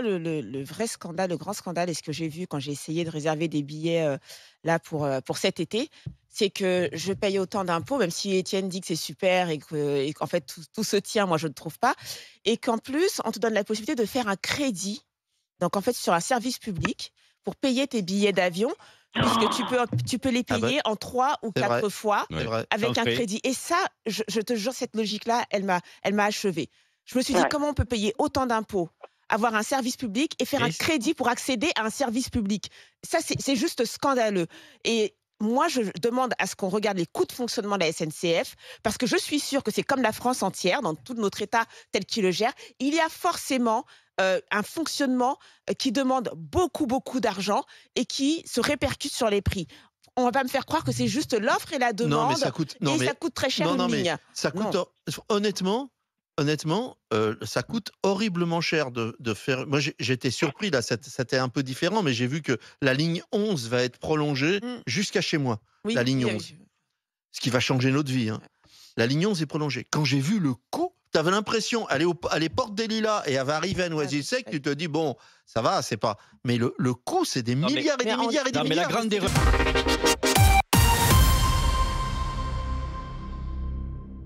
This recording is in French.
Le vrai scandale, le grand scandale et ce que j'ai vu quand j'ai essayé de réserver des billets, euh, là pour, euh, pour cet été, c'est que je paye autant d'impôts, même si Étienne dit que c'est super et qu'en fait tout se tient, moi je ne trouve pas et qu'en plus on te donne la possibilité de faire un crédit, donc en fait sur un service public pour payer tes billets d'avion puisque tu peux tu peux les ah bah, payer en trois ou quatre fois avec un crédit et ça, je te jure cette logique-là, elle m'a elle m'a achevée. Je me suis dit: «Comment on peut payer autant d'impôts avoir un service public et faire un crédit pour accéder à un service public. Ça, c'est juste scandaleux. Et moi, je demande à ce qu'on regarde les coûts de fonctionnement de la SNCF, parce que je suis sûre que c'est comme la France entière, dans tout notre État tel qu'il le gère, il y a forcément euh, un fonctionnement euh, qui demande beaucoup, beaucoup d'argent et qui se répercute sur les prix on va pas me faire croire que c'est juste l'offre et la demande. ça coûte, et ça coûte très cher non, non, Mais ça coûte, honnêtement, honnêtement, euh, ça coûte horriblement cher de, faire. Moi, j'étais surpris, là, c'était un peu différent, mais j'ai vu que la ligne 11 va être prolongée mmh. jusqu'à chez moi, la ligne 11. Ce qui va changer notre vie. Hein. La ligne 11 est prolongée. Quand j'ai vu le coût, tu avais l'impression, aller est porte des Lilas et elle va arriver à ah, Noisy-Sec, tu te dis, bon, ça va, c'est pas. Mais le, le coût, c'est des milliards et des milliards et des milliards. Mais la